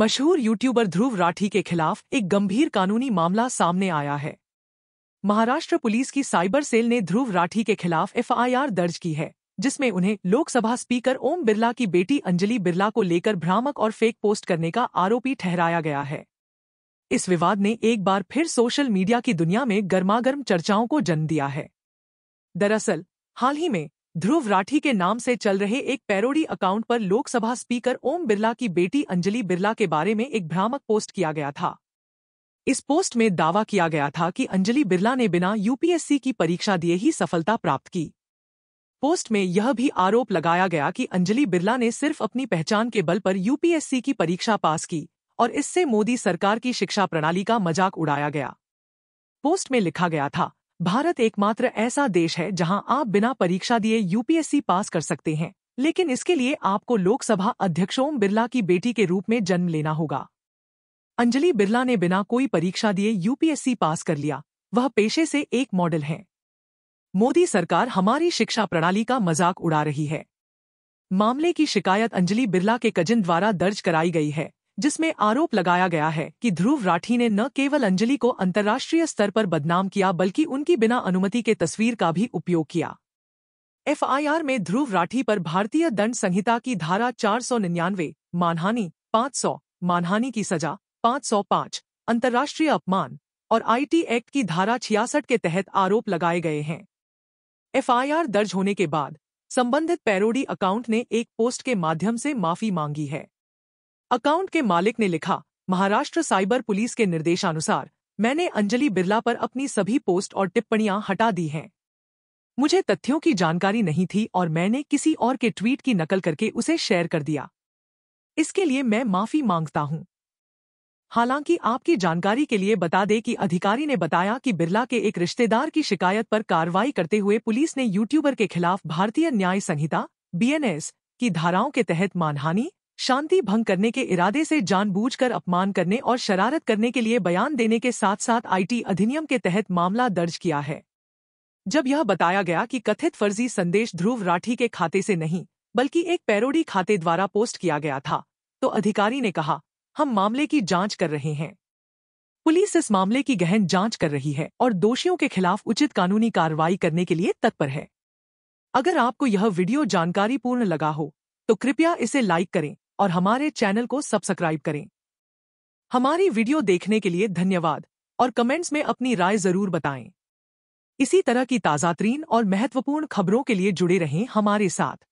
मशहूर यूट्यूबर ध्रुव राठी के खिलाफ एक गंभीर कानूनी मामला सामने आया है महाराष्ट्र पुलिस की साइबर सेल ने ध्रुव राठी के खिलाफ एफआईआर दर्ज की है जिसमें उन्हें लोकसभा स्पीकर ओम बिरला की बेटी अंजलि बिरला को लेकर भ्रामक और फेक पोस्ट करने का आरोपी ठहराया गया है इस विवाद ने एक बार फिर सोशल मीडिया की दुनिया में गर्मागर्म चर्चाओं को जन्म दिया है दरअसल हाल ही में ध्रुव राठी के नाम से चल रहे एक पैरोडी अकाउंट पर लोकसभा स्पीकर ओम बिरला की बेटी अंजलि बिरला के बारे में एक भ्रामक पोस्ट किया गया था इस पोस्ट में दावा किया गया था कि अंजलि बिरला ने बिना यूपीएससी की परीक्षा दिए ही सफलता प्राप्त की पोस्ट में यह भी आरोप लगाया गया कि अंजलि बिरला ने सिर्फ अपनी पहचान के बल पर यूपीएससी की परीक्षा पास की और इससे मोदी सरकार की शिक्षा प्रणाली का मजाक उड़ाया गया पोस्ट में लिखा गया था भारत एकमात्र ऐसा देश है जहां आप बिना परीक्षा दिए यूपीएससी पास कर सकते हैं लेकिन इसके लिए आपको लोकसभा अध्यक्ष ओम बिरला की बेटी के रूप में जन्म लेना होगा अंजलि बिरला ने बिना कोई परीक्षा दिए यूपीएससी पास कर लिया वह पेशे से एक मॉडल है मोदी सरकार हमारी शिक्षा प्रणाली का मजाक उड़ा रही है मामले की शिकायत अंजलि बिरला के कजिन द्वारा दर्ज कराई गई है जिसमें आरोप लगाया गया है कि ध्रुव राठी ने न केवल अंजलि को अंतर्राष्ट्रीय स्तर पर बदनाम किया बल्कि उनकी बिना अनुमति के तस्वीर का भी उपयोग किया एफआईआर में ध्रुव राठी पर भारतीय दंड संहिता की धारा चार सौ निन्यानवे मानहानी पाँच सौ मानहानी की सजा पाँच सौ पाँच अंतर्राष्ट्रीय अपमान और आईटी एक्ट की धारा छियासठ के तहत आरोप लगाए गए हैं एफआईआर दर्ज होने के बाद संबंधित पैरोडी अकाउंट ने एक पोस्ट के माध्यम से माफी मांगी है अकाउंट के मालिक ने लिखा महाराष्ट्र साइबर पुलिस के निर्देशानुसार मैंने अंजलि बिरला पर अपनी सभी पोस्ट और टिप्पणियां हटा दी हैं मुझे तथ्यों की जानकारी नहीं थी और मैंने किसी और के ट्वीट की नकल करके उसे शेयर कर दिया इसके लिए मैं माफी मांगता हूं हालांकि आपकी जानकारी के लिए बता दें कि अधिकारी ने बताया कि बिरला के एक रिश्तेदार की शिकायत पर कार्रवाई करते हुए पुलिस ने यूट्यूबर के खिलाफ भारतीय न्याय संहिता बीएनएस की धाराओं के तहत मानहानि शांति भंग करने के इरादे से जानबूझकर अपमान करने और शरारत करने के लिए बयान देने के साथ साथ आईटी अधिनियम के तहत मामला दर्ज किया है जब यह बताया गया कि कथित फर्जी संदेश ध्रुव राठी के खाते से नहीं बल्कि एक पैरोडी खाते द्वारा पोस्ट किया गया था तो अधिकारी ने कहा हम मामले की जांच कर रहे हैं पुलिस इस मामले की गहन जांच कर रही है और दोषियों के खिलाफ उचित कानूनी कार्रवाई करने के लिए तत्पर है अगर आपको यह वीडियो जानकारीपूर्ण लगा हो तो कृपया इसे लाइक करें और हमारे चैनल को सब्सक्राइब करें हमारी वीडियो देखने के लिए धन्यवाद और कमेंट्स में अपनी राय जरूर बताएं इसी तरह की ताज़ातरीन और महत्वपूर्ण खबरों के लिए जुड़े रहें हमारे साथ